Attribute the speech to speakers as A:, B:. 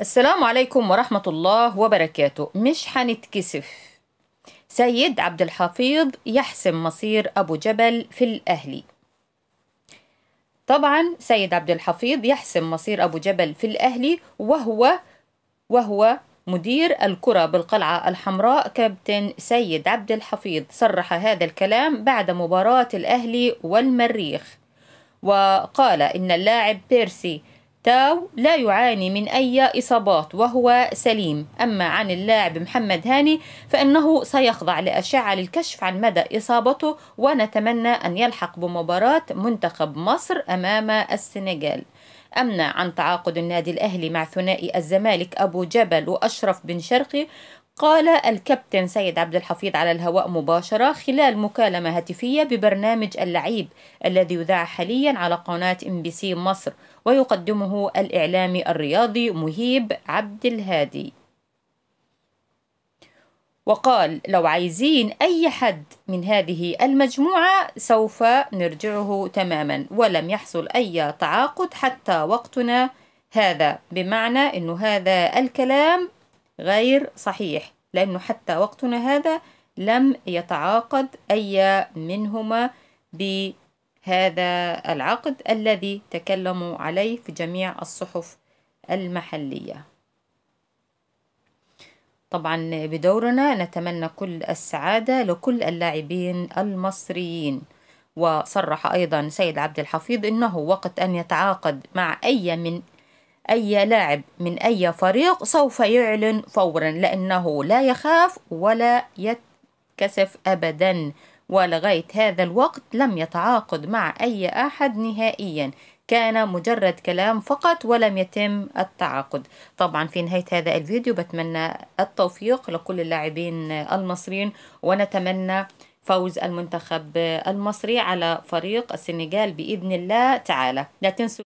A: السلام عليكم ورحمة الله وبركاته مش هنتكسف سيد عبد الحفيظ يحسم مصير أبو جبل في الأهلي طبعا سيد عبد الحفيظ يحسم مصير أبو جبل في الأهلي وهو وهو مدير الكرة بالقلعة الحمراء كابتن سيد عبد الحفيظ صرح هذا الكلام بعد مباراة الأهلي والمريخ وقال إن اللاعب بيرسي تاو لا يعاني من أي إصابات وهو سليم أما عن اللاعب محمد هاني فإنه سيخضع لأشعة للكشف عن مدى إصابته ونتمنى أن يلحق بمباراة منتخب مصر أمام السنغال أمنع عن تعاقد النادي الأهلي مع ثنائي الزمالك أبو جبل وأشرف بن شرقي قال الكابتن سيد عبد الحفيظ على الهواء مباشرة خلال مكالمة هاتفية ببرنامج اللعيب الذي يذاع حاليا على قناة ام بي سي مصر ويقدمه الإعلامي الرياضي مهيب عبد الهادي وقال لو عايزين أي حد من هذه المجموعة سوف نرجعه تماما ولم يحصل أي تعاقد حتى وقتنا هذا بمعنى أن هذا الكلام غير صحيح لأنه حتى وقتنا هذا لم يتعاقد أي منهما بهذا العقد الذي تكلموا عليه في جميع الصحف المحلية طبعا بدورنا نتمنى كل السعادة لكل اللاعبين المصريين وصرح أيضا سيد عبد الحفيظ أنه وقت أن يتعاقد مع أي من أي لاعب من أي فريق سوف يعلن فورا لأنه لا يخاف ولا يتكسف أبدا ولغاية هذا الوقت لم يتعاقد مع أي أحد نهائيا كان مجرد كلام فقط ولم يتم التعاقد طبعا في نهاية هذا الفيديو بتمنى التوفيق لكل اللاعبين المصريين ونتمنى فوز المنتخب المصري على فريق السنغال بإذن الله تعالى لا تنسوا